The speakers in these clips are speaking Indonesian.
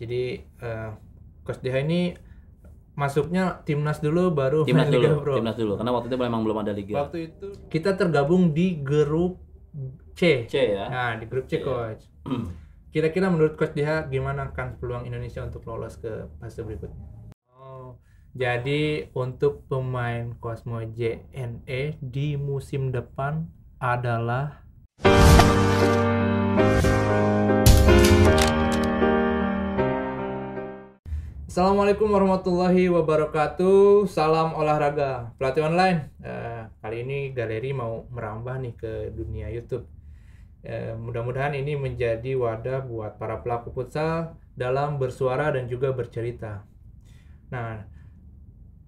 Jadi uh, Coach Deha ini masuknya timnas dulu baru timnas dulu, Liga Pro. Timnas dulu karena waktu itu memang belum ada liga. Waktu itu kita tergabung di grup C. C ya. Nah, di grup C, C iya. coach. Kira-kira menurut coach Deha gimana kan peluang Indonesia untuk lolos ke fase berikutnya? Oh, jadi untuk pemain Cosmo JNE di musim depan adalah Assalamualaikum warahmatullahi wabarakatuh. Salam olahraga. Pelatih online. Uh, kali ini galeri mau merambah nih ke dunia YouTube. Uh, mudah-mudahan ini menjadi wadah buat para pelaku futsal dalam bersuara dan juga bercerita. Nah,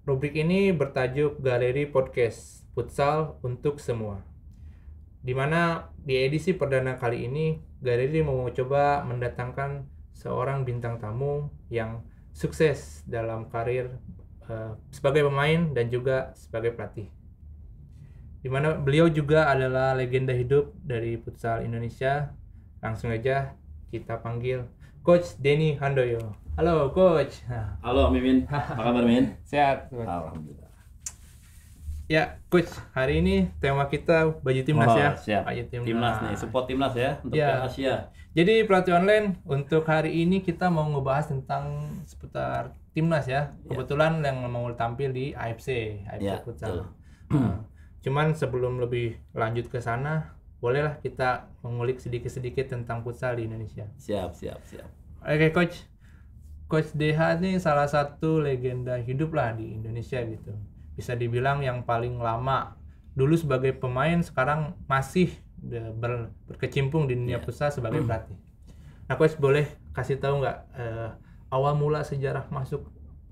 rubrik ini bertajuk Galeri Podcast Futsal untuk semua. Dimana di edisi perdana kali ini, Galeri mau coba mendatangkan seorang bintang tamu yang sukses dalam karir uh, sebagai pemain dan juga sebagai pelatih. Dimana beliau juga adalah legenda hidup dari futsal Indonesia. Langsung aja kita panggil Coach Denny Handoyo. Halo Coach. Halo Mimin. Apa kabar Mimin? Sehat. Coach. Alhamdulillah. Ya Coach, hari ini tema kita baju timnas oh, ya. Siap. Baju timnas. timnas nih, support timnas ya untuk ya. Asia. Jadi pelatih online untuk hari ini kita mau ngebahas tentang seputar timnas ya. ya. Kebetulan yeah. yang mau tampil di AFC, AFC yeah, futsal. Uh. cuman sebelum lebih lanjut ke sana, bolehlah kita mengulik sedikit-sedikit tentang futsal di Indonesia. Siap, siap, siap. Oke, coach. Coach DH ini salah satu legenda hidup lah di Indonesia gitu. Bisa dibilang yang paling lama. Dulu sebagai pemain, sekarang masih ber, berkecimpung di dunia yeah. pusat sebagai hmm. pelatih. Nah, coach boleh kasih tahu nggak uh, awal mula sejarah masuk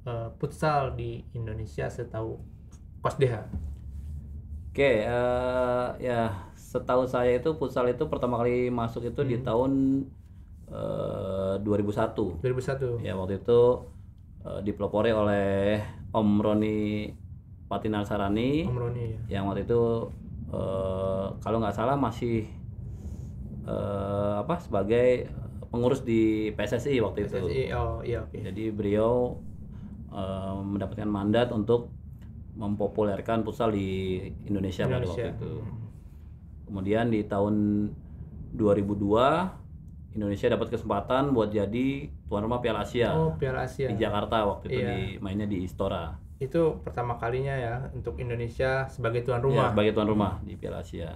uh, futsal di Indonesia setahu coach Deha? Oke, okay, uh, eh, ya setahu saya itu futsal itu pertama kali masuk itu hmm. di tahun uh, 2001. 2001. Ya waktu itu uh, dipelopori oleh Om Roni Patinal Sarani. Om Roni ya. Yang waktu itu Eh, kalau nggak salah masih uh, apa sebagai pengurus di PSSI waktu PSSI, itu. Oh, iya, okay. Jadi beliau uh, mendapatkan mandat untuk mempopulerkan futsal di Indonesia, Indonesia pada waktu itu. Kemudian di tahun 2002 Indonesia dapat kesempatan buat jadi tuan rumah Piala Asia. Oh, Piala Asia. Di Jakarta waktu itu iya. di mainnya di Istora itu pertama kalinya ya untuk Indonesia sebagai tuan iya, rumah. Ya, sebagai tuan rumah di Piala Asia.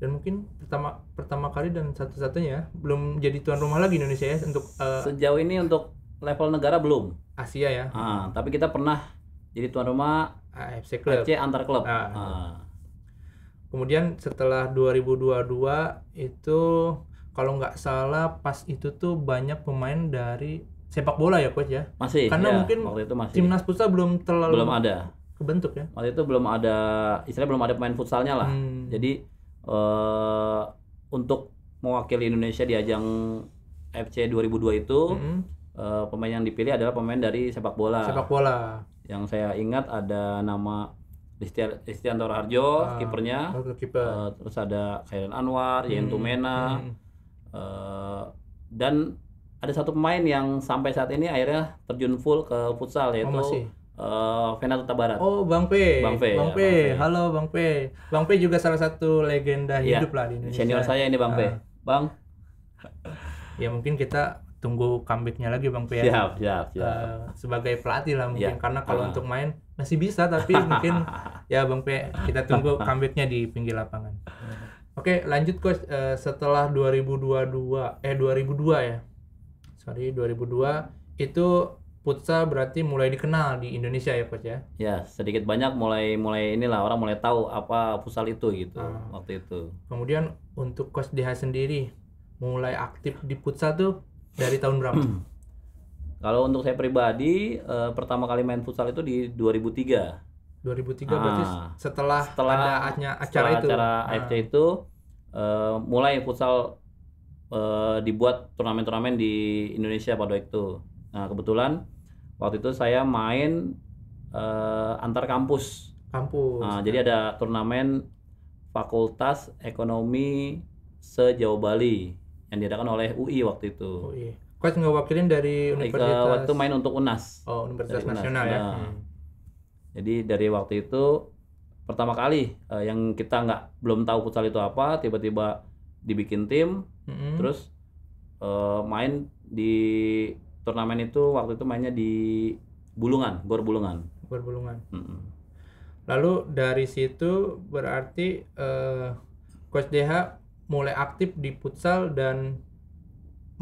Dan mungkin pertama pertama kali dan satu-satunya ya, belum jadi tuan rumah lagi Indonesia ya untuk uh, sejauh ini untuk level negara belum. Asia ya. Ah, tapi kita pernah jadi tuan rumah AFC Club. AFC antar klub. Ah. ah. Kemudian setelah 2022 itu kalau nggak salah pas itu tuh banyak pemain dari sepak bola ya coach ya masih karena ya, mungkin waktu itu masih timnas futsal belum terlalu belum ada kebentuk ya waktu itu belum ada istilah belum ada pemain futsalnya lah hmm. jadi uh, untuk mewakili Indonesia di ajang FC 2002 itu hmm. uh, pemain yang dipilih adalah pemain dari sepak bola sepak bola yang saya ingat ada nama Istianto Harjo ah, kipernya uh, terus ada Khairan Anwar hmm. Yen hmm. uh, dan ada satu pemain yang sampai saat ini akhirnya terjun full ke futsal oh, yaitu oh, masih. Uh, eh, Tuta Tabarat. Oh, Bang P. Bang P. Bang ya, P. Ya, Halo Bang P. Bang P juga salah satu legenda ya, hidup lah di Indonesia. Senior saya ini Bang uh. Bang. ya mungkin kita tunggu comebacknya lagi Bang P. Ya. Siap, siap, Uh, sebagai pelatih lah mungkin ya. karena kalau uh. untuk main masih bisa tapi mungkin ya Bang P kita tunggu comebacknya di pinggir lapangan. Oke, okay, lanjut coach uh, setelah 2022 eh 2002 ya sorry 2002 itu futsal berarti mulai dikenal di Indonesia ya coach ya? Ya sedikit banyak mulai mulai inilah orang mulai tahu apa futsal itu gitu hmm. waktu itu. Kemudian untuk coach DH sendiri mulai aktif di futsal tuh dari tahun berapa? Kalau untuk saya pribadi eh, pertama kali main futsal itu di 2003. 2003 ah, berarti setelah, setelah ada acara setelah itu. Acara AFC ah. itu eh, mulai futsal Eh, dibuat turnamen-turnamen di Indonesia pada waktu itu. Nah, kebetulan waktu itu saya main uh, antar kampus. Kampus. Nah, jadi ada turnamen Fakultas Ekonomi sejauh Bali yang diadakan oleh UI waktu itu. UI. nggak ngewakilin dari eh, universitas. Ke waktu main untuk UNAS. Oh, Universitas dari Nasional UNAS. ya. Nah. hmm. Jadi dari waktu itu pertama kali uh, yang kita nggak belum tahu futsal itu apa, tiba-tiba dibikin tim, hmm. terus uh, main di turnamen itu waktu itu mainnya di Bulungan Gor Bulungan Gor Bulungan hmm. lalu dari situ berarti uh, coach DH mulai aktif di futsal dan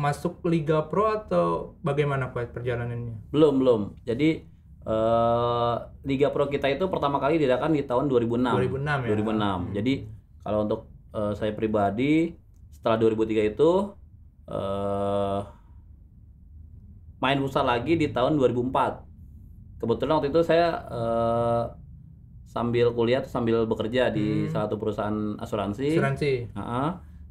masuk Liga Pro atau bagaimana Coach perjalanannya? Belum, belum. Jadi Uh, Liga Pro kita itu pertama kali diadakan di tahun 2006. 2006 ya. 2006. Hmm. Jadi kalau untuk uh, saya pribadi setelah 2003 itu uh, main futsal lagi di tahun 2004 kebetulan waktu itu saya uh, sambil kuliah sambil bekerja di hmm. salah satu perusahaan asuransi asuransi uh -huh.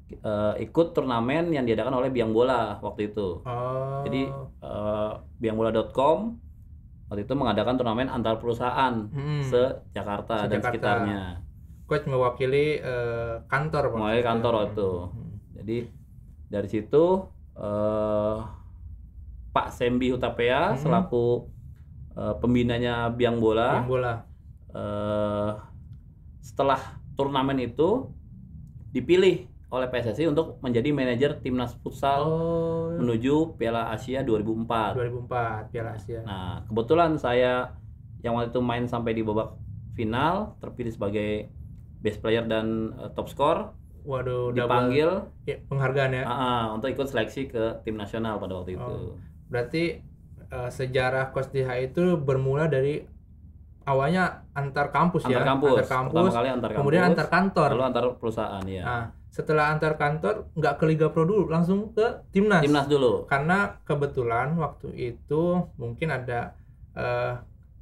Uh, ikut turnamen yang diadakan oleh Biang Bola waktu itu. Oh. Jadi uh, eh, biangbola.com waktu itu mengadakan turnamen antar perusahaan hmm. se Jakarta se dan sekitarnya. Coach mewakili uh, kantor. Mewakili kantor waktu itu. Hmm jadi dari situ uh, Pak Sembi Hutapea hmm. selaku uh, pembinanya Biang Bola. Biang Bola. Uh, setelah turnamen itu dipilih oleh PSSI untuk menjadi manajer timnas futsal oh. menuju Piala Asia 2004. 2004 Piala Asia. Nah, kebetulan saya yang waktu itu main sampai di babak final terpilih sebagai best player dan uh, top score waduh dipanggil double, ya, penghargaan ya uh, untuk ikut seleksi ke tim nasional pada waktu oh, itu berarti uh, sejarah Kostiha itu bermula dari awalnya antar kampus antar ya kampus. antar kampus pertama kali antar kampus kemudian antar kantor lalu antar perusahaan ya nah, setelah antar kantor nggak ke Liga Pro dulu langsung ke timnas timnas dulu karena kebetulan waktu itu mungkin ada uh,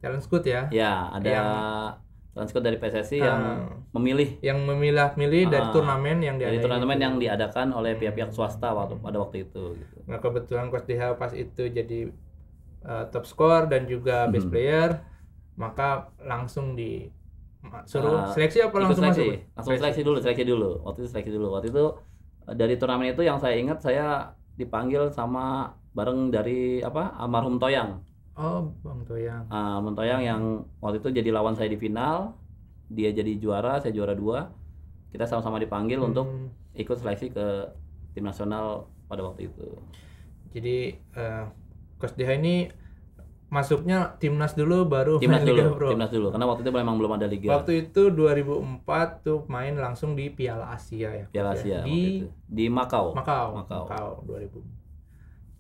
talent scout ya ya ada yang Transkot dari PSSI ah. yang memilih yang memilah-milih dari ah. turnamen yang Dari turnamen itu. yang diadakan oleh pihak-pihak swasta waktu pada waktu itu gitu. Nah, kebetulan Coach Dihal pas itu jadi uh, top score dan juga hmm. best hmm. player, maka langsung di suruh uh, seleksi apa langsung seleksi? masuk? Langsung seleksi. seleksi dulu, seleksi dulu. Waktu itu seleksi dulu. Waktu itu eh, dari turnamen itu yang saya ingat saya dipanggil sama bareng dari apa almarhum Toyang Oh, Bang Toyang. Ah, Bang Toyang yang waktu itu jadi lawan saya di final, dia jadi juara, saya juara dua. Kita sama-sama dipanggil hmm. untuk ikut seleksi ke tim nasional pada waktu itu. Jadi uh, Coach Deha ini masuknya timnas dulu baru timnas main dulu, Liga Pro. Timnas dulu, karena waktu itu memang belum ada liga. Waktu itu 2004 tuh main langsung di Piala Asia ya. Piala ya? Asia ya. di di Makau. Makau. Makau. Makau 2004.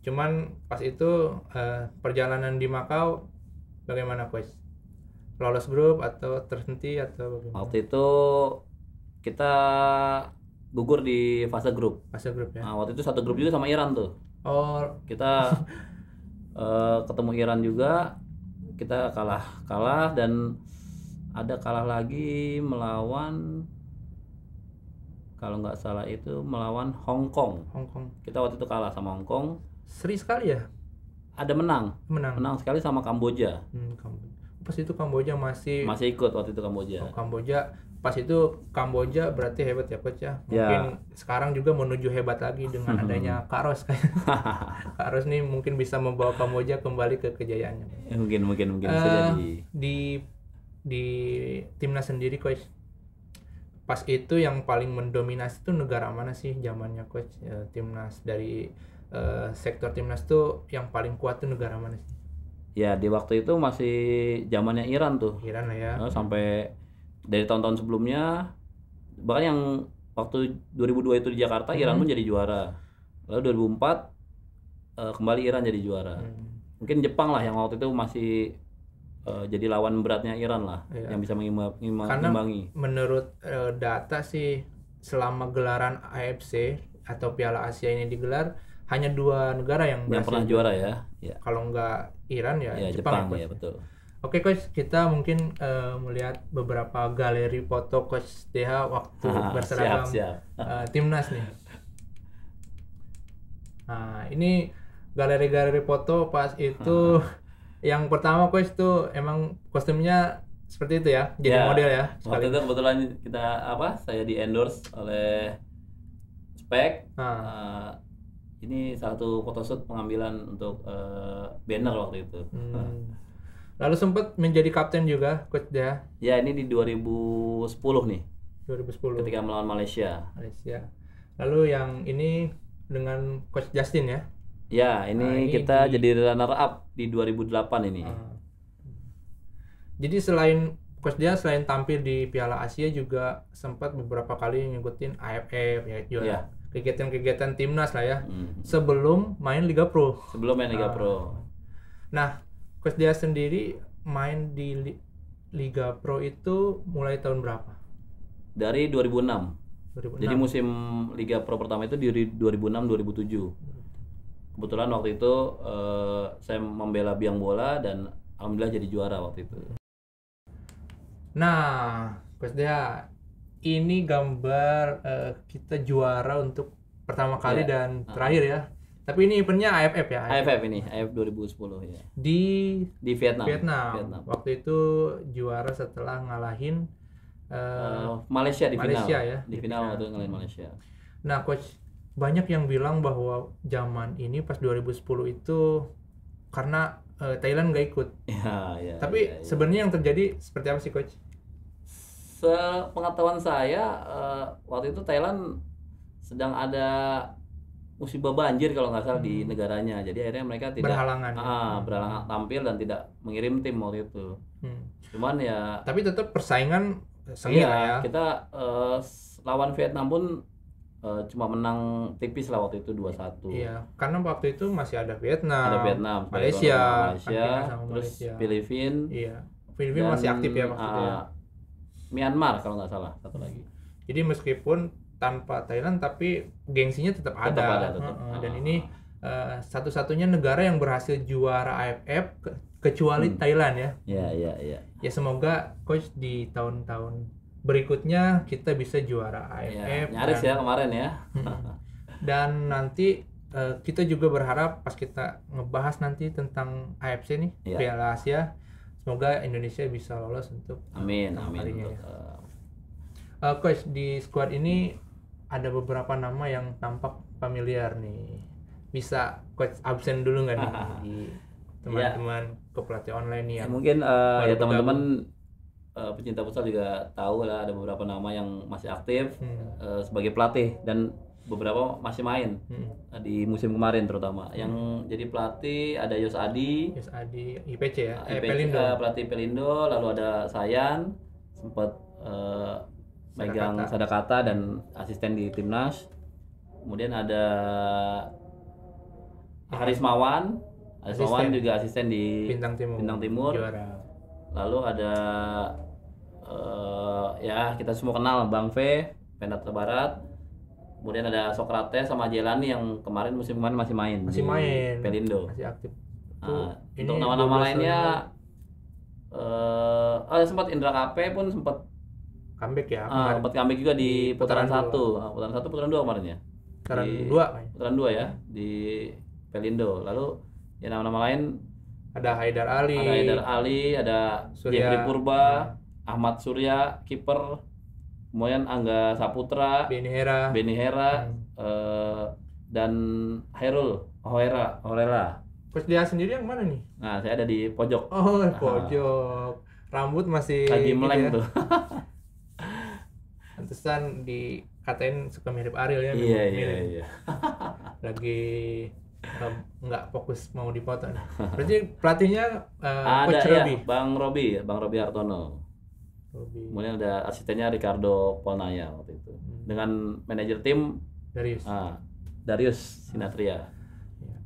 Cuman pas itu uh, perjalanan di Makau bagaimana coach? Lolos grup atau terhenti atau bagaimana? Waktu itu kita gugur di fase grup. Fase grup ya. Nah, waktu itu satu grup juga sama Iran tuh. Oh. Kita uh, ketemu Iran juga, kita kalah kalah dan ada kalah lagi melawan kalau nggak salah itu melawan Hong Kong. Hong Kong. Kita waktu itu kalah sama Hong Kong seri sekali ya ada menang menang menang sekali sama Kamboja hmm, Kamboja pas itu Kamboja masih masih ikut waktu itu Kamboja oh, Kamboja pas itu Kamboja berarti hebat ya coach ya, ya. mungkin ya. sekarang juga menuju hebat lagi dengan adanya Karos Karos nih mungkin bisa membawa Kamboja kembali ke kejayaannya mungkin mungkin mungkin uh, jadi di di timnas sendiri coach pas itu yang paling mendominasi itu negara mana sih zamannya coach ya, timnas dari Eh, sektor timnas tuh yang paling kuat tuh negara mana sih? Ya di waktu itu masih zamannya Iran tuh. Iran lah ya. Eh, sampai dari tahun-tahun sebelumnya bahkan yang waktu 2002 itu di Jakarta hmm. Iran pun jadi juara. Lalu 2004 uh, eh, kembali Iran jadi juara. Hmm. Mungkin Jepang lah yang waktu itu masih jadi lawan beratnya Iran lah ya. yang bisa mengimbangi. Karena menurut data sih selama gelaran AFC atau Piala Asia ini digelar hanya dua negara yang, yang pernah juara ya. ya. Kalau nggak Iran ya, ya Jepang, ya, Jepang ya, betul. Oke coach, kita mungkin uh, melihat beberapa galeri foto coach Deha waktu berseragam Uh, timnas nih. Nah ini galeri-galeri foto pas itu yang pertama coach itu emang kostumnya seperti itu ya, jadi ya, model ya. Sekali. Waktu itu kebetulan kita apa? Saya di endorse oleh Spek. Ah. Uh, ini salah satu photoshoot pengambilan untuk uh, banner waktu itu. Hmm. Lalu sempat menjadi kapten juga, coach ya? Ya, ini di 2010 nih. 2010. Ketika melawan Malaysia. Malaysia. Lalu yang ini dengan coach Justin ya? Ya, ini, nah, ini kita di... jadi runner up di 2008 ini. hmm. Jadi selain coach dia selain tampil di Piala Asia juga sempat beberapa kali ngikutin AFF ya, juara. Ya kegiatan-kegiatan timnas lah ya hmm. sebelum main Liga Pro sebelum main Liga uh, Pro nah coach dia sendiri main di li Liga Pro itu mulai tahun berapa dari 2006, 2006. jadi musim Liga Pro pertama itu di 2006 2007 kebetulan waktu itu uh, saya membela biang bola dan alhamdulillah jadi juara waktu itu nah coach dia ini gambar uh, kita juara untuk pertama kali yeah. dan uh. terakhir ya. Tapi ini eventnya AFF ya. AFF, AFF ini AFF 2010 ya. Di di Vietnam. Vietnam. Vietnam. Waktu itu juara setelah ngalahin uh, uh, Malaysia di Malaysia, final. ya. Di, final, waktu waktu ngalahin Malaysia. Nah, coach banyak yang bilang bahwa zaman ini pas 2010 itu karena uh, Thailand gak ikut. Ya, ya, Tapi ya, ya. sebenarnya yang terjadi seperti apa sih coach? sepengetahuan saya uh, waktu itu Thailand sedang ada musibah banjir kalau nggak salah hmm. di negaranya jadi akhirnya mereka tidak berhalangan ya? ah, berhalangan tampil dan tidak mengirim tim waktu itu hmm. cuman ya tapi tetap persaingan sengit iya, ya kita uh, lawan Vietnam pun uh, cuma menang tipis lah waktu itu 2-1 iya karena waktu itu masih ada Vietnam ada Vietnam Malaysia Malaysia, Malaysia Filipina iya Filipina masih aktif ya maksudnya uh, ah, Myanmar kalau nggak salah satu lagi. Jadi meskipun tanpa Thailand tapi gengsinya tetap, tetap ada. tetap. Hmm, dan ah. ini uh, satu-satunya negara yang berhasil juara AFF kecuali hmm. Thailand ya. Iya iya iya. Ya semoga coach di tahun-tahun berikutnya kita bisa juara AFF. Ya, nyaris dan, ya kemarin ya. Hmm. dan nanti uh, kita juga berharap pas kita ngebahas nanti tentang AFC nih ya. Piala Asia semoga Indonesia bisa lolos untuk uh, amin amin ya. Uh, uh, coach di squad ini ada beberapa nama yang tampak familiar nih bisa coach absen dulu nggak nih iya. teman-teman ya. pelatih online nih ya mungkin uh, ya teman-teman uh, pecinta futsal juga tahu lah ada beberapa nama yang masih aktif hmm. uh, sebagai pelatih dan beberapa masih main hmm. di musim kemarin terutama. Yang hmm. jadi pelatih ada Yos Adi, Yos Adi IPC ya, IPC, ah, eh, Pelindo. Eh, pelatih Pelindo, lalu ada Sayan sempat uh, eh, Sadakata. megang Sadakata dan asisten di timnas. Kemudian ada Harismawan, Harismawan juga asisten di Bintang Timur. Bintang Timur. Lalu ada uh, ya kita semua kenal Bang V, Pendata Barat, Kemudian ada Socrates sama Jelani yang kemarin musim kemarin masih main. Masih main. Pelindo. Masih aktif. Nah, untuk nama-nama lainnya eh uh, sempat Indra Kape pun sempat comeback ya. Uh, sempat comeback juga di putaran, satu. Ah, putaran satu, putaran dua kemarin ya. Putaran dua. Putaran dua ya di Pelindo. Lalu ya nama-nama lain ada Haidar Ali, ada Haidar Ali, ada Surya Purba, ya. Ahmad Surya, kiper kemudian Angga Saputra, Beni Hera, Beni Hera hmm. uh, dan Herul, Hoera, Hoera. Coach dia sendiri yang mana nih? Nah, saya ada di pojok. Oh, nah, pojok. Rambut masih lagi gitu meleng gitu ya. tuh. Pantesan dikatain suka mirip Ariel ya. Iya, iya, iya. lagi eh, nggak fokus mau dipotong. Berarti pelatihnya uh, ada, Coach ya, Robi. Bang Robi, Bang Robi Hartono. Robi. Kemudian ada asistennya Ricardo Polnaya waktu itu. Hmm. Dengan manajer tim Darius. Ah, Darius Sinatria. Ya. Iya.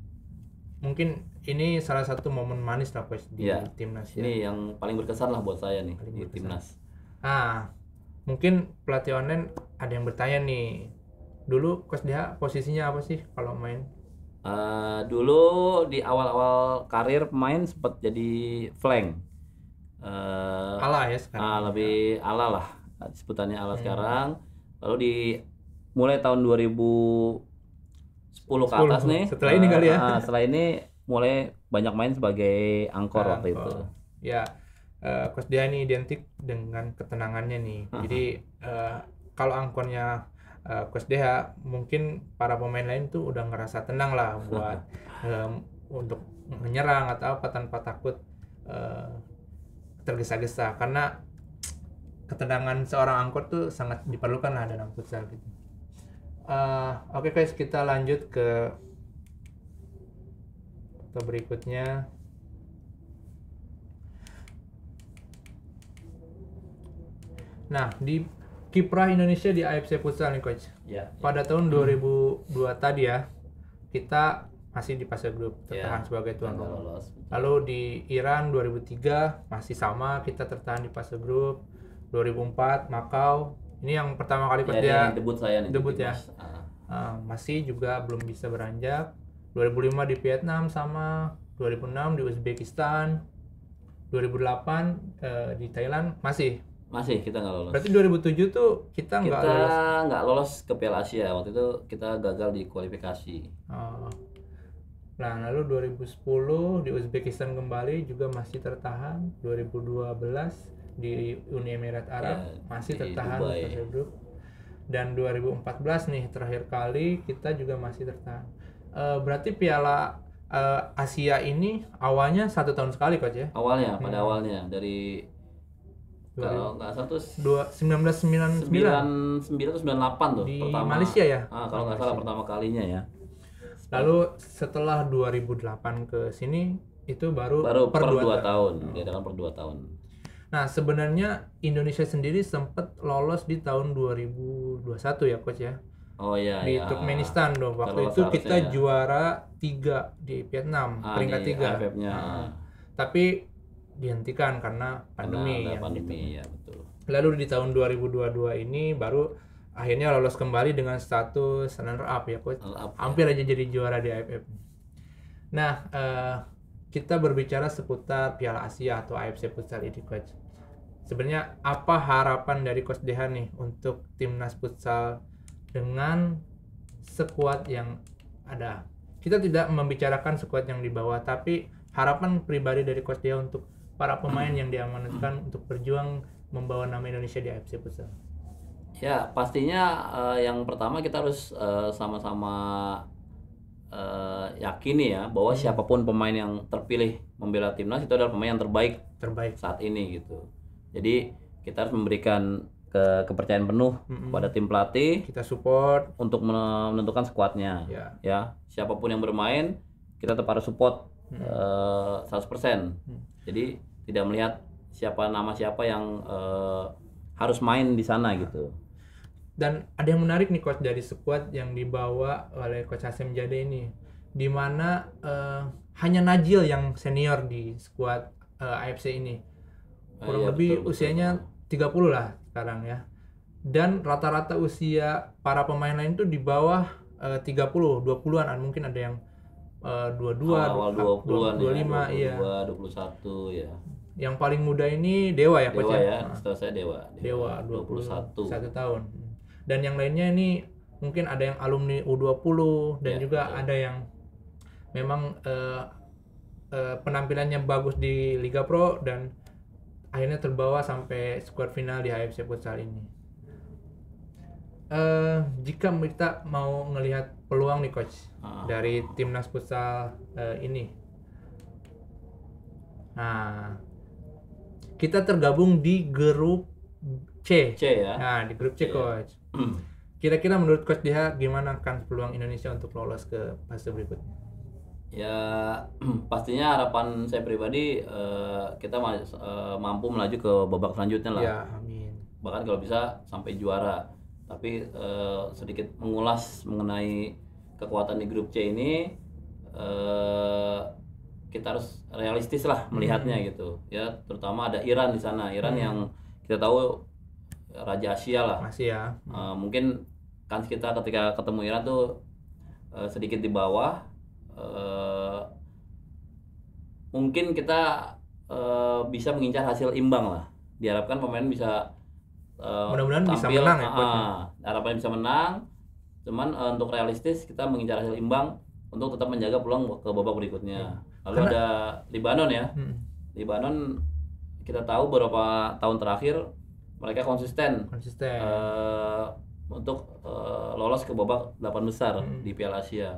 Mungkin ini salah satu momen manis lah coach di ya. timnas. Ya. Ini yang paling berkesan lah buat saya nih paling di berkesan. timnas. Ah, mungkin pelatih online ada yang bertanya nih. Dulu coach dia posisinya apa sih kalau main? Uh, dulu di awal-awal karir pemain sempat jadi flank uh, ala ya sekarang. Uh, lebih ala lah sebutannya ala hmm. sekarang. Lalu di mulai tahun 2010 ke atas nih. Setelah uh, ini kali ya. Uh, setelah ini mulai banyak main sebagai angkor waktu itu. Ya, uh, Coach Dia ini identik dengan ketenangannya nih. Uh -huh. Jadi uh, kalau angkornya uh, Coach mungkin para pemain lain tuh udah ngerasa tenang lah buat um, untuk menyerang atau apa tanpa takut uh, tergesa-gesa karena ketenangan seorang angkot tuh sangat diperlukan lah dalam futsal gitu. Uh, Oke okay guys kita lanjut ke foto berikutnya. Nah di kiprah Indonesia di AFC Futsal nih coach. Ya, ya. Pada tahun 2002 hmm. tadi ya kita masih di fase grup iya. tertahan yeah, sebagai tuan rumah. Lolos. Lalu di Iran 2003 masih sama kita tertahan di fase grup. 2004 Makau ini yang pertama kali yeah, debut saya nih. Debut ya. Uh. Uh, masih juga belum bisa beranjak. 2005 di Vietnam sama 2006 di Uzbekistan. 2008 uh, eh, di Thailand masih masih kita nggak lolos. Berarti 2007 tuh kita nggak lolos. Kita nggak lolos ke Piala Asia waktu itu kita gagal di kualifikasi. Oh. Nah, lalu 2010 di Uzbekistan kembali juga masih tertahan. 2012 di Uni Emirat ya, Arab ya, masih tertahan fase Dan 2014 nih terakhir kali kita juga masih tertahan. Uh, berarti Piala uh, Asia ini awalnya satu tahun sekali kok ya? Awalnya, hmm. pada awalnya dari kalau nggak salah tuh 1999 1998 tuh di pertama Malaysia ya? Ah, kalau nggak salah pertama kalinya ya Lalu setelah 2008 ke sini itu baru, baru per, 2 tahun. tahun. Oh. ya dalam per 2 tahun. Nah, sebenarnya Indonesia sendiri sempat lolos di tahun 2021 ya coach ya. Oh iya di ya. Turkmenistan dong waktu Terlalu itu kita ya. juara 3 di Vietnam, ah, peringkat di 3. Nah, tapi dihentikan karena pandemi karena ya, pandemi gitu. ya betul. Lalu di tahun 2022 ini baru akhirnya lolos kembali dengan status runner up ya coach. Up, ya. Hampir ya. aja jadi juara di AFF. Nah, uh, kita berbicara seputar Piala Asia atau AFC Futsal ini coach. Sebenarnya apa harapan dari coach Dehan nih untuk timnas futsal dengan sekuat yang ada? Kita tidak membicarakan sekuat yang dibawa, tapi harapan pribadi dari coach Dehan untuk para pemain yang diamanatkan untuk berjuang membawa nama Indonesia di AFC Futsal. Ya, pastinya uh, yang pertama kita harus uh, sama-sama uh, yakini ya bahwa hmm. siapapun pemain yang terpilih membela timnas itu adalah pemain yang terbaik terbaik saat ini gitu. Jadi kita harus memberikan ke kepercayaan penuh hmm. kepada tim pelatih. Kita support untuk menentukan skuadnya. Ya. Ya, siapapun yang bermain kita tetap harus support hmm. uh, 100%. Hmm. Jadi tidak melihat siapa nama siapa yang uh, harus main di sana gitu. Dan ada yang menarik nih coach dari squad yang dibawa oleh coach Hasim Jade ini, di mana uh, hanya Najil yang senior di squad uh, eh, AFC ini. Ah, Kurang ah, iya, lebih betul, usianya betul. 30 lah sekarang ya. Dan rata-rata usia para pemain lain itu di bawah uh, 30, 20-an mungkin ada yang eh, dua dua dua dua ya, lima iya dua puluh satu ya yang paling muda ini dewa ya dewa ya, ya? Nah. setelah saya dewa dewa dua puluh satu satu tahun dan yang lainnya ini mungkin ada yang alumni U20 dan yeah, juga betul. ada yang memang uh, uh, penampilannya bagus di Liga Pro dan akhirnya terbawa sampai squad final di AFC Futsal ini. Uh, jika kita mau melihat peluang nih coach ah. dari timnas futsal uh, ini, nah kita tergabung di grup C. C ya. Nah di grup C, C iya. coach. Hmm. Kira-kira menurut coach Diha gimana kan peluang Indonesia untuk lolos ke fase berikutnya? Ya pastinya harapan saya pribadi eh, kita eh, mampu melaju ke babak selanjutnya lah. Ya, amin. Bahkan kalau bisa sampai juara. Tapi eh, sedikit mengulas mengenai kekuatan di grup C ini kita harus realistis lah melihatnya hmm. gitu. Ya terutama ada Iran di sana. Iran hmm. yang kita tahu Raja Asia lah. Asia. Hmm. Uh, mungkin kan kita ketika ketemu Iran tuh uh, sedikit di bawah. Uh, mungkin kita uh, bisa mengincar hasil imbang lah. Diharapkan pemain bisa uh, mudah-mudahan bisa menang ya. Uh, harapannya bisa menang. Cuman uh, untuk realistis kita mengincar hasil imbang untuk tetap menjaga peluang ke babak berikutnya. Hmm. Lalu Karena, ada Lebanon ya. Hmm. Libanon kita tahu beberapa tahun terakhir mereka konsisten konsisten uh, untuk uh, lolos ke babak delapan besar hmm. di Piala Asia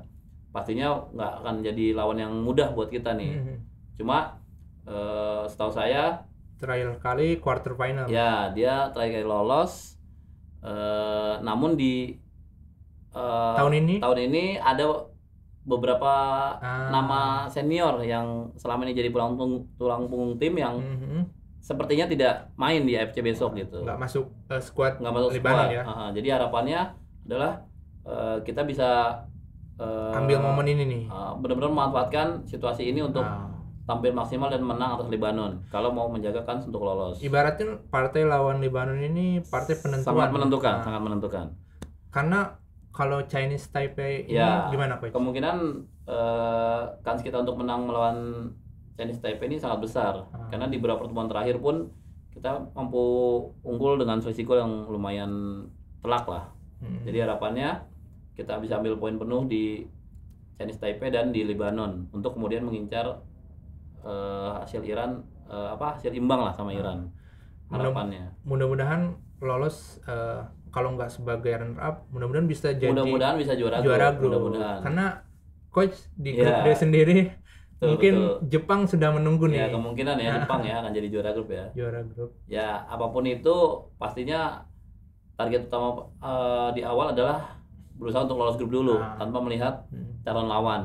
pastinya nggak akan jadi lawan yang mudah buat kita nih hmm. cuma uh, setahu saya terakhir kali quarter final ya dia terakhir kali lolos uh, namun di uh, tahun ini tahun ini ada beberapa ah. nama senior yang selama ini jadi tulang punggung, tulang punggung tim yang mm -hmm, hmm sepertinya tidak main di AFC besok gitu. Nggak masuk uh, squad Nggak masuk libanon squad. ya. Uh, jadi harapannya adalah uh, kita bisa uh, ambil momen ini nih. Uh, benar-benar memanfaatkan situasi ini untuk nah. tampil maksimal dan menang atas Lebanon kalau mau menjaga kans untuk lolos. Ibaratnya partai lawan Lebanon ini partai penentuan. Sangat menentukan, nah. sangat menentukan. Karena kalau Chinese Taipei ini ya, gimana coach? Kemungkinan uh, kans kita untuk menang melawan Chinese Taipei ini sangat besar hmm. karena di beberapa pertemuan terakhir pun kita mampu unggul dengan selisih yang lumayan telak lah. Hmm. Jadi harapannya kita bisa ambil poin penuh di Chinese Taipei dan di Lebanon untuk kemudian mengincar uh, hasil Iran uh, apa hasil imbang lah sama ah. Iran. Harapannya. Mudah-mudahan lolos uh, kalau nggak sebagai runner up, mudah-mudahan bisa jadi mudah-mudahan bisa juara, juara grup. mudah Karena coach di iya. grup yeah. dia sendiri betul, mungkin betul. Jepang sudah menunggu iya, nih ya, kemungkinan ya Jepang ya akan jadi juara grup ya. Juara grup. Ya, apapun itu pastinya target utama uh, di awal adalah berusaha untuk lolos grup dulu nah. tanpa melihat hmm. calon lawan.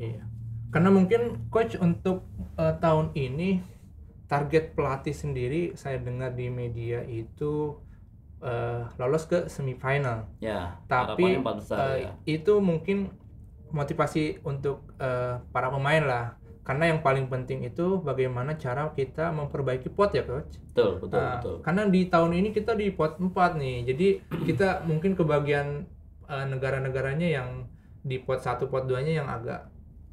Iya. Karena mungkin coach untuk uh, tahun ini target pelatih sendiri saya dengar di media itu uh, lolos ke semifinal. Ya. Tapi besar, uh, ya. itu mungkin motivasi untuk uh, para pemain lah karena yang paling penting itu bagaimana cara kita memperbaiki pot ya coach. Betul, betul, uh, betul. Karena di tahun ini kita di pot 4 nih. Jadi kita mungkin kebagian uh, negara-negaranya yang di pot satu pot 2-nya yang agak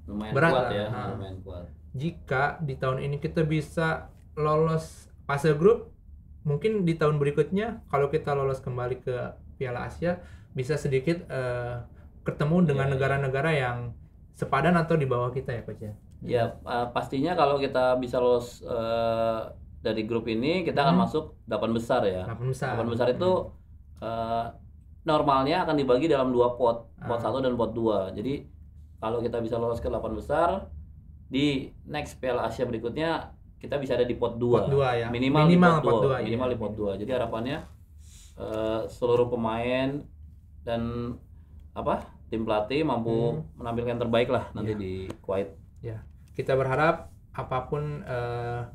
lumayan berat kuat lah. ya, nah, lumayan kuat. Jika di tahun ini kita bisa lolos fase grup, mungkin di tahun berikutnya kalau kita lolos kembali ke Piala Asia bisa sedikit uh, ketemu dengan iya. negara-negara yang sepadan atau di bawah kita ya coach ya ya uh, pastinya kalau kita bisa lolos uh, dari grup ini kita akan hmm. masuk delapan besar ya delapan besar delapan besar itu hmm. uh, normalnya akan dibagi dalam dua pot pot ah. satu dan pot dua jadi kalau kita bisa lolos ke delapan besar di next Piala Asia berikutnya kita bisa ada di pot 2. Pot dua ya. Minimal, minimal iya. di pot 2. Minimal di pot 2. Jadi harapannya uh, seluruh pemain dan apa? tim pelatih mampu hmm. menampilkan terbaik lah nanti yeah. di Kuwait. Ya, kita berharap apapun uh,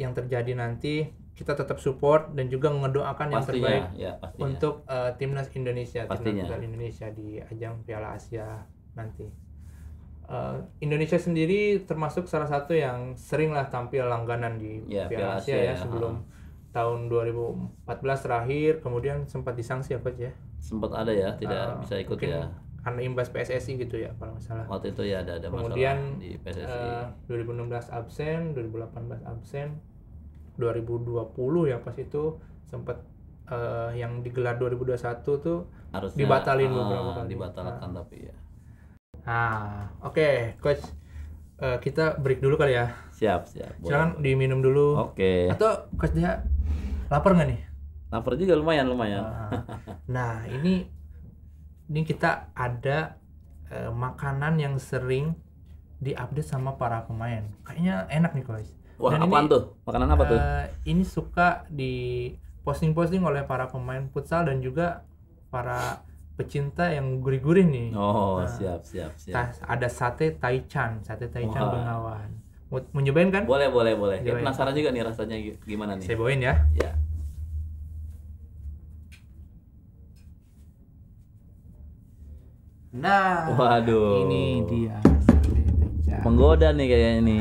yang terjadi nanti kita tetap support dan juga mendoakan pastinya, yang terbaik ya, untuk uh, timnas Indonesia, pastinya. timnas Indonesia di ajang Piala Asia nanti. Uh, Indonesia sendiri termasuk salah satu yang seringlah tampil langganan di ya, Piala, Piala Asia, ya, ya sebelum uh. tahun 2014 terakhir kemudian sempat disangsi apa ya? ya? sempat ada ya tidak uh, bisa ikut ya karena imbas PSSI gitu ya kalau nggak salah waktu itu ya ada ada kemudian di PSSI uh, 2016 absen 2018 absen 2020 ya pas itu sempat uh, eh, yang digelar 2021 tuh harus dibatalin uh, beberapa kali dibatalkan nah. tapi ya nah oke okay, coach uh, kita break dulu kali ya siap siap silakan diminum dulu oke okay. atau coach dia lapar nggak nih lapar juga lumayan lumayan. Nah, nah ini ini kita ada uh, makanan yang sering diupdate sama para pemain. Kayaknya enak nih guys. Wah, Dan apaan ini, tuh? Makanan apa uh, tuh? Eh, ini suka di posting-posting oleh para pemain futsal dan juga para pecinta yang gurih-gurih nih. Oh, nah, siap, siap, siap. Ada sate Taichan, sate Taichan Bengawan. Mau, mau nyobain kan? Boleh, boleh, boleh. Ya, penasaran juga nih rasanya gimana nih. Saya bawain ya. Ya. Nah, waduh. Ini dia. Menggoda nih kayaknya ini.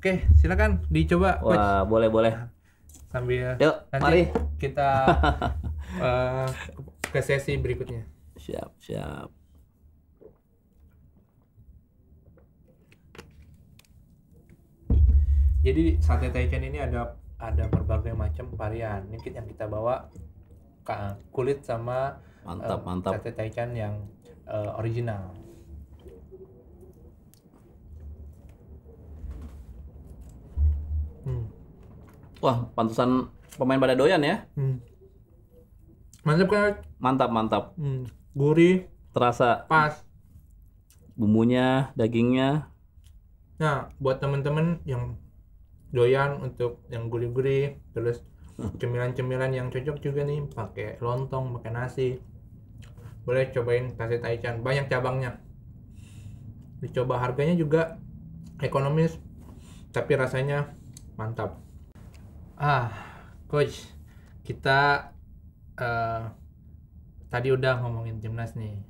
Oke, silakan dicoba. Wah, boleh boleh. Sambil Yuk, nanti mari kita uh, ke sesi berikutnya. Siap, siap. jadi sate Taichan ini ada ada berbagai macam varian ini yang kita bawa kulit sama mantap, uh, mantap. sate Taichan yang uh, original hmm. wah pantesan pemain pada doyan ya hmm. mantap kan mantap mantap hmm. gurih terasa pas bumbunya dagingnya nah buat temen-temen yang doyan untuk yang gurih-gurih terus cemilan-cemilan yang cocok juga nih pakai lontong pakai nasi boleh cobain nasi taichan banyak cabangnya dicoba harganya juga ekonomis tapi rasanya mantap ah coach kita uh, tadi udah ngomongin gymnas nih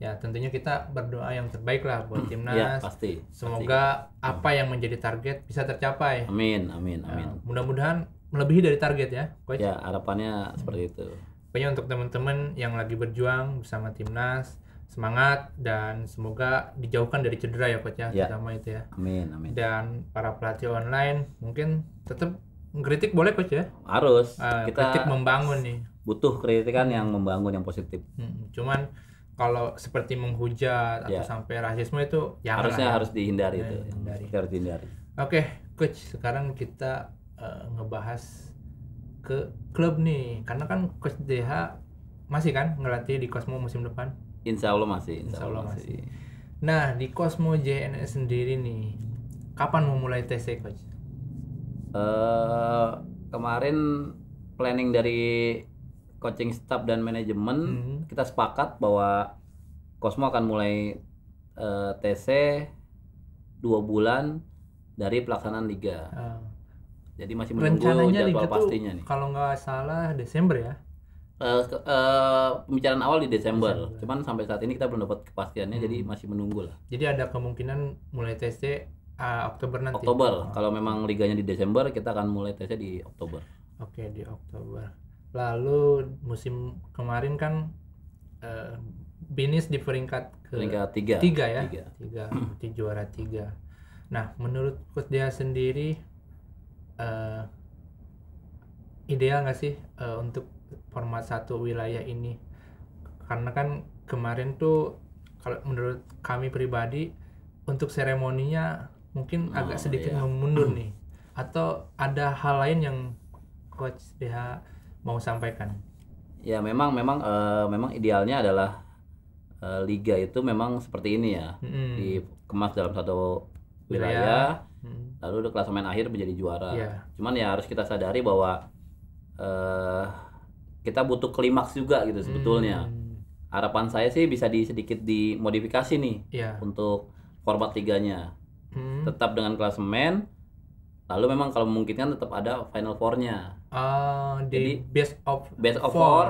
ya tentunya kita berdoa yang terbaik lah buat hmm. ya, timnas. Ya, pasti. Semoga pasti. apa yang menjadi target bisa tercapai. Amin, amin, amin. Ya, mudah-mudahan melebihi dari target ya, coach. Ya, harapannya seperti itu. Pokoknya untuk teman-teman yang lagi berjuang bersama timnas, semangat dan semoga dijauhkan dari cedera ya, coach ya, ya. itu ya. Amin, amin. Dan para pelatih online mungkin tetap kritik boleh coach ya? Harus. Uh, kita kritik membangun nih. Butuh kritikan yang membangun yang positif. Hmm, cuman kalau seperti menghujat yeah. atau ya. sampai rasisme itu ya harusnya harus dihindari ya, itu dihindari. harus dihindari oke okay, coach sekarang kita uh, ngebahas ke klub nih karena kan coach DH masih kan ngelatih di Cosmo musim depan Insya Allah masih Insya Allah, Allah masih. masih nah di Cosmo JNS sendiri nih kapan mau mulai TC coach uh, kemarin planning dari coaching staff dan manajemen hmm. kita sepakat bahwa Cosmo akan mulai uh, eh, TC dua bulan dari pelaksanaan liga. Uh. Jadi masih menunggu Rencananya jadwal liga pastinya tuh, nih. Kalau nggak salah Desember ya. Uh, uh, pembicaraan awal di Desember. Desember, cuman sampai saat ini kita belum dapat kepastiannya, hmm. jadi masih menunggu lah. Jadi ada kemungkinan mulai TC uh, ah, Oktober nanti. Oktober, oh. kalau memang liganya di Desember, kita akan mulai TC di Oktober. Oke okay, di Oktober lalu musim kemarin kan uh, eh, Binis di peringkat ke peringkat tiga, tiga ya tiga, tiga di juara tiga. Nah menurut coach dia sendiri uh, ideal nggak sih uh, untuk format satu wilayah ini karena kan kemarin tuh kalau menurut kami pribadi untuk seremoninya mungkin agak oh, agak sedikit iya. mundur nih atau ada hal lain yang coach DH mau sampaikan? Ya memang memang uh, memang idealnya adalah uh, liga itu memang seperti ini ya hmm. dikemas dalam satu wilayah, ya. hmm. lalu klasemen akhir menjadi juara. Ya. Cuman ya harus kita sadari bahwa uh, kita butuh klimaks juga gitu sebetulnya. Hmm. Harapan saya sih bisa di sedikit dimodifikasi nih ya. untuk format liganya. Hmm. Tetap dengan klasemen lalu memang kalau memungkinkan tetap ada final fournya uh, jadi best of best of four, four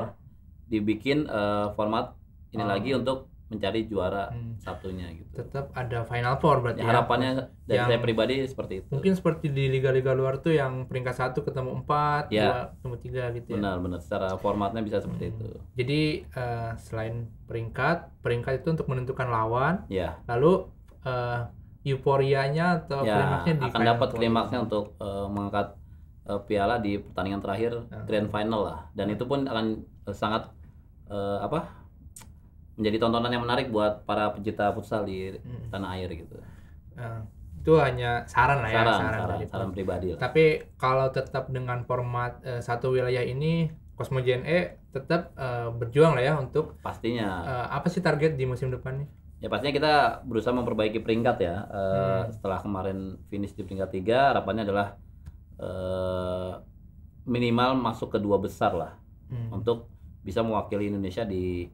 dibikin uh, format ini uh. lagi untuk mencari juara hmm. satunya gitu tetap ada final four berarti ya, ya? harapannya ya, dari yang, saya pribadi seperti itu mungkin seperti di liga-liga luar tuh yang peringkat satu ketemu empat ya. dua ketemu tiga gitu ya benar secara formatnya bisa seperti hmm. itu jadi uh, selain peringkat peringkat itu untuk menentukan lawan ya lalu uh, euforianya atau ya, klimaksnya di akan dapat klimaksnya untuk uh, mengangkat uh, piala di pertandingan terakhir ya. grand final lah dan itu pun akan uh, sangat uh, apa menjadi tontonan yang menarik buat para pecinta futsal di hmm. tanah air gitu. Uh, itu hanya saran lah ya saran saran, saran, gitu. saran pribadi lah. Tapi kalau tetap dengan format uh, satu wilayah ini Cosmo JNE tetap uh, berjuang lah ya untuk pastinya. Uh, apa sih target di musim depan nih? Ya pastinya kita berusaha memperbaiki peringkat ya. Uh, Setelah kemarin finish di peringkat tiga, harapannya adalah uh, minimal masuk ke dua besar lah hmm. untuk bisa mewakili Indonesia di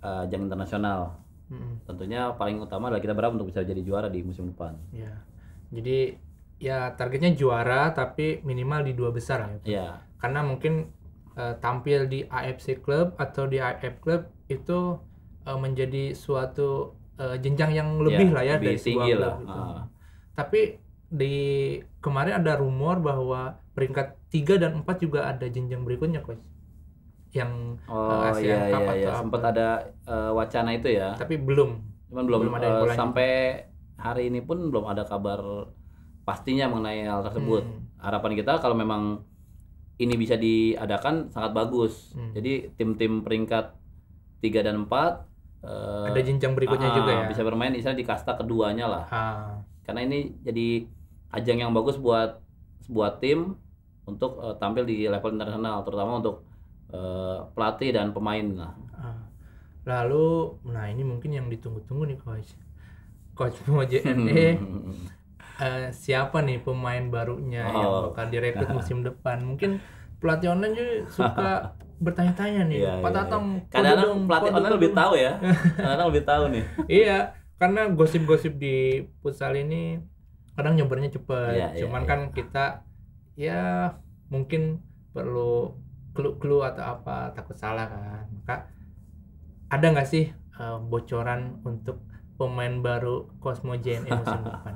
uh, eh, ajang internasional. Hmm. Tentunya paling utama adalah kita berharap untuk bisa jadi juara di musim depan. Ya. Jadi ya targetnya juara tapi minimal di dua besar ya. ya. Karena mungkin uh, tampil di AFC Club atau di AFC Club itu menjadi suatu uh, jenjang yang lebih ya, lah ya lebih dari tinggi lah. Gitu. Uh. Tapi di kemarin ada rumor bahwa peringkat 3 dan 4 juga ada jenjang berikutnya coach yang oh, eh, Asia iya, iya, iya. sempat ada uh, wacana itu ya tapi belum cuman belum, belum ada uh, sampai hari ini pun belum ada kabar pastinya mengenai hal tersebut hmm. harapan kita kalau memang ini bisa diadakan sangat bagus hmm. jadi tim-tim peringkat 3 dan 4 Eh, ada jenjang berikutnya uh, juga ya. Bisa bermain misalnya di kasta keduanya lah. uh. Karena ini jadi ajang yang bagus buat sebuah tim untuk uh, tampil di level internasional, terutama untuk uh, pelatih dan pemain lah. Lalu, nah ini mungkin yang ditunggu-tunggu nih coach, coach Mo JNE. uh, hmm. siapa nih pemain barunya oh. yang bakal direkrut musim depan? Mungkin pelatih online juga suka bertanya-tanya nih iya, Pak iya, Tatang iya. kadang-kadang pelatih online lebih tahu ya kadang lebih tahu nih iya karena gosip-gosip di futsal ini kadang nyebarnya cepet iya, iya, cuman iya, kan kita ya mungkin perlu clue-clue atau apa takut salah kan maka ada nggak sih uh, bocoran untuk pemain baru Cosmo JNE musim depan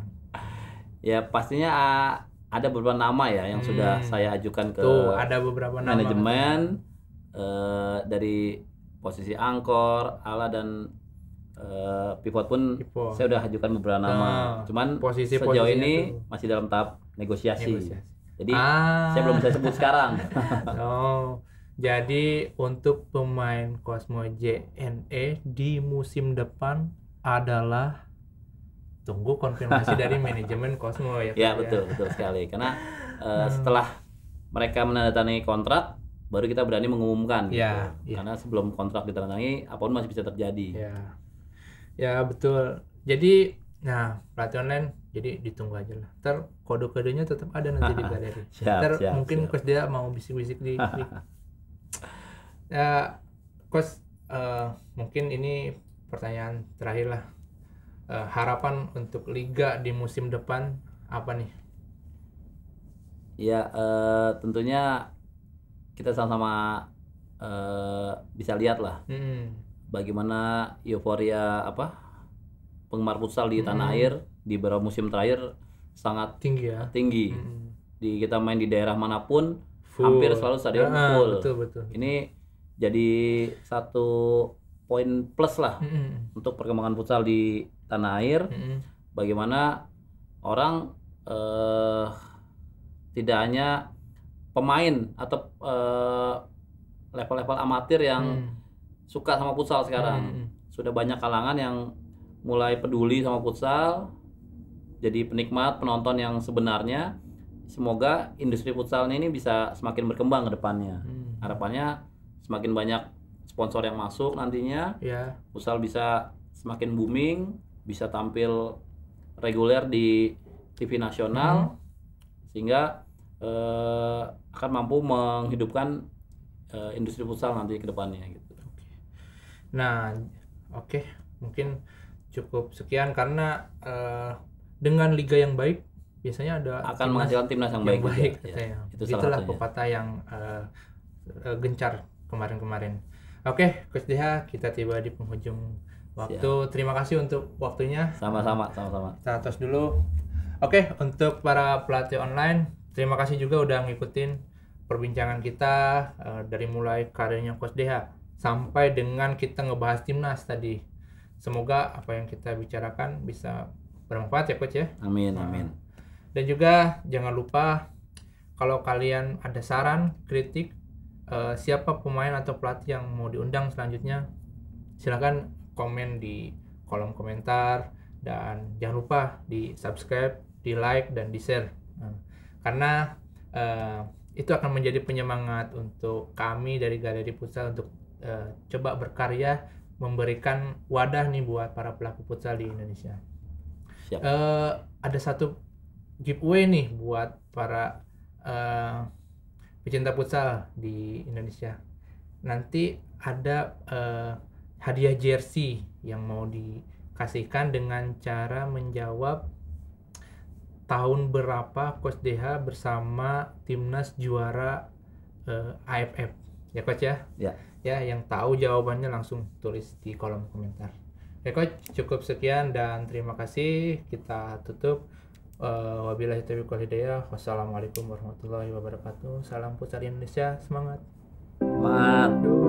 ya pastinya uh, ada beberapa nama ya yang hmm. sudah saya ajukan ke Tuh, ada beberapa nama manajemen Eh, dari posisi angkor, ala dan uh, pivot pun pivot. saya sudah ajukan beberapa nama. Nah, Cuman posisi sejauh ini itu. masih dalam tahap negosiasi. negosiasi. Jadi ah. saya belum bisa sebut sekarang. oh. Jadi untuk pemain Cosmo JNE di musim depan adalah tunggu konfirmasi dari manajemen Cosmo ya. Iya betul betul sekali karena uh, hmm. setelah mereka menandatangani kontrak baru kita berani mengumumkan gitu. Yeah. Ya. Karena sebelum kontrak ditandatangani apapun masih bisa terjadi. Ya. Ya, betul. Jadi nah, pelatih online jadi ditunggu aja lah. Ntar kode-kodenya tetap ada nanti di galeri. siap, mungkin siap. coach dia mau bisik-bisik di, di. Ya, coach uh, mungkin ini pertanyaan terakhir lah. Uh, harapan untuk liga di musim depan apa nih? Ya, uh, tentunya kita sama-sama uh, bisa lihat lah hmm. bagaimana euforia apa penggemar futsal di hmm. tanah air di beberapa musim terakhir sangat tinggi ya tinggi hmm. di kita main di daerah manapun full. hampir selalu sadar ah, full betul, betul. ini jadi satu poin plus lah hmm, hmm, hmm. untuk perkembangan futsal di tanah air. hmm, hmm. Bagaimana orang uh, tidak hanya pemain atau eh, level-level uh, amatir yang hmm. suka sama futsal sekarang. Hmm, hmm. Sudah banyak kalangan yang mulai peduli sama futsal, jadi penikmat, penonton yang sebenarnya. Semoga industri futsal ini bisa semakin berkembang ke depannya. Hmm. Harapannya semakin banyak sponsor yang masuk nantinya. Yeah. Futsal bisa semakin booming, bisa tampil reguler di TV nasional hmm. sehingga uh, akan mampu menghidupkan uh, industri futsal nanti ke depannya gitu. Nah, oke, okay. mungkin cukup sekian karena uh, dengan liga yang baik biasanya ada akan menghasilkan timnas yang, baik, baik gitu ya. Gitu ya. Itu Itulah pepatah yang uh, gencar kemarin-kemarin. Oke, okay, Coach Deha, kita tiba di penghujung waktu. Siap. Terima kasih untuk waktunya. Sama-sama, sama-sama. Kita atas dulu. Oke, okay, untuk para pelatih online Terima kasih juga udah ngikutin perbincangan kita uh, dari mulai karirnya Coach Deha sampai dengan kita ngebahas timnas tadi. Semoga apa yang kita bicarakan bisa bermanfaat ya Coach ya. Amin nah, amin. Dan juga jangan lupa kalau kalian ada saran, kritik, uh, siapa pemain atau pelatih yang mau diundang selanjutnya, silahkan komen di kolom komentar dan jangan lupa di subscribe, di like dan di share. Nah, karena uh, itu akan menjadi penyemangat untuk kami dari Galeri Futsal untuk uh, coba berkarya memberikan wadah nih buat para pelaku futsal di Indonesia. Siap. Uh, ada satu giveaway nih buat para uh, pecinta futsal di Indonesia. Nanti ada uh, hadiah jersey yang mau dikasihkan dengan cara menjawab tahun berapa Coach DH bersama timnas juara uh, eh, AFF ya Coach ya? ya ya yang tahu jawabannya langsung tulis di kolom komentar ya Coach cukup sekian dan terima kasih kita tutup uh, wabillahi taufiq wassalamualaikum warahmatullahi wabarakatuh salam pusat Indonesia semangat semangat